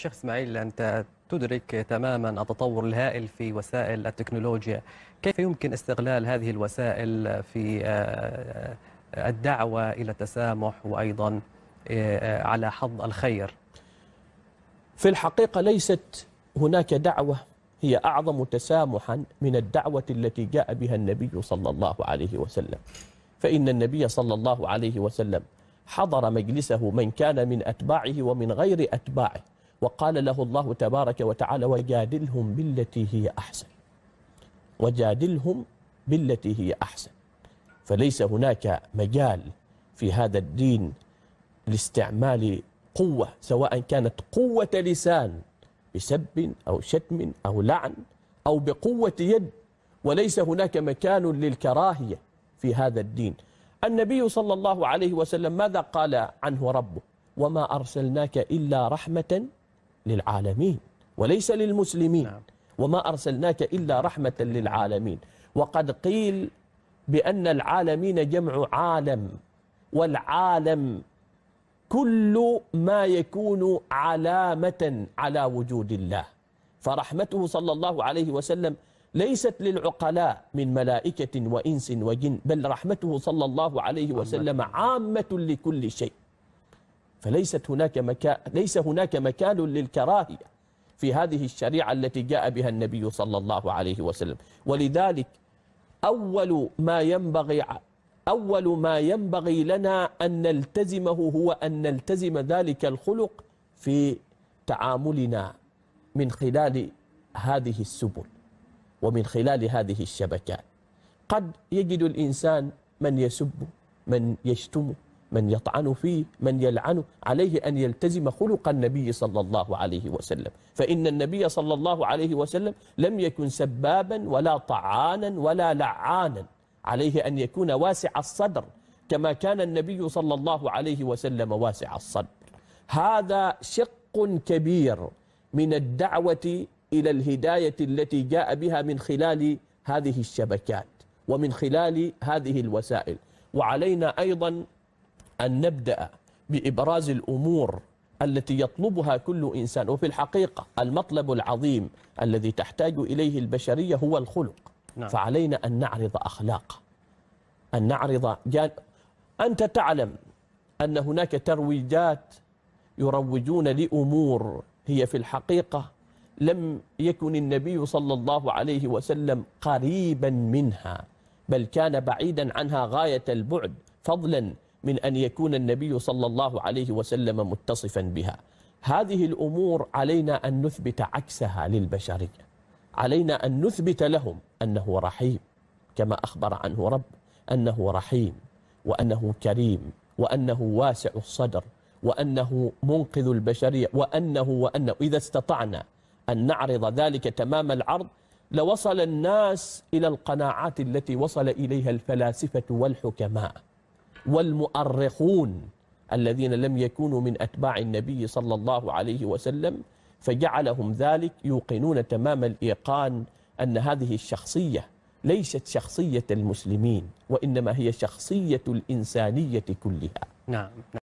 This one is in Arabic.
شيخ اسماعيل أنت تدرك تماما التطور الهائل في وسائل التكنولوجيا كيف يمكن استغلال هذه الوسائل في آه، آه، الدعوة إلى التسامح وأيضا آه، على حظ الخير في الحقيقة ليست هناك دعوة هي أعظم تسامحا من الدعوة التي جاء بها النبي صلى الله عليه وسلم فإن النبي صلى الله عليه وسلم حضر مجلسه من كان من أتباعه ومن غير أتباعه وقال له الله تبارك وتعالى وجادلهم بالتي هي أحسن وجادلهم بالتي هي أحسن فليس هناك مجال في هذا الدين لاستعمال قوة سواء كانت قوة لسان بسب أو شتم أو لعن أو بقوة يد وليس هناك مكان للكراهية في هذا الدين النبي صلى الله عليه وسلم ماذا قال عنه ربه وما أرسلناك إلا رحمة للعالمين وليس للمسلمين نعم. وما أرسلناك إلا رحمة للعالمين وقد قيل بأن العالمين جمع عالم والعالم كل ما يكون علامة على وجود الله فرحمته صلى الله عليه وسلم ليست للعقلاء من ملائكة وإنس وجن بل رحمته صلى الله عليه وسلم عامة لكل شيء فليست هناك مكان ليس هناك مكان للكراهية في هذه الشريعة التي جاء بها النبي صلى الله عليه وسلم ولذلك أول ما ينبغي أول ما ينبغي لنا أن نلتزمه هو أن نلتزم ذلك الخلق في تعاملنا من خلال هذه السبل ومن خلال هذه الشبكات قد يجد الإنسان من يسب من يشتمه من يطعن فيه من يلعنه عليه أن يلتزم خلق النبي صلى الله عليه وسلم فإن النبي صلى الله عليه وسلم لم يكن سبابا ولا طعانا ولا لعانا عليه أن يكون واسع الصدر كما كان النبي صلى الله عليه وسلم واسع الصدر هذا شق كبير من الدعوة إلى الهداية التي جاء بها من خلال هذه الشبكات ومن خلال هذه الوسائل وعلينا أيضا أن نبدأ بإبراز الأمور التي يطلبها كل إنسان وفي الحقيقة المطلب العظيم الذي تحتاج إليه البشرية هو الخلق نعم. فعلينا أن نعرض أخلاق أن نعرض جان... أنت تعلم أن هناك ترويجات يروجون لأمور هي في الحقيقة لم يكن النبي صلى الله عليه وسلم قريبا منها بل كان بعيدا عنها غاية البعد فضلا من أن يكون النبي صلى الله عليه وسلم متصفا بها هذه الأمور علينا أن نثبت عكسها للبشرية علينا أن نثبت لهم أنه رحيم كما أخبر عنه رب أنه رحيم وأنه كريم وأنه واسع الصدر وأنه منقذ البشرية وأنه وأنه إذا استطعنا أن نعرض ذلك تمام العرض لوصل الناس إلى القناعات التي وصل إليها الفلاسفة والحكماء والمؤرخون الذين لم يكونوا من أتباع النبي صلى الله عليه وسلم فجعلهم ذلك يوقنون تمام الإيقان أن هذه الشخصية ليست شخصية المسلمين وإنما هي شخصية الإنسانية كلها نعم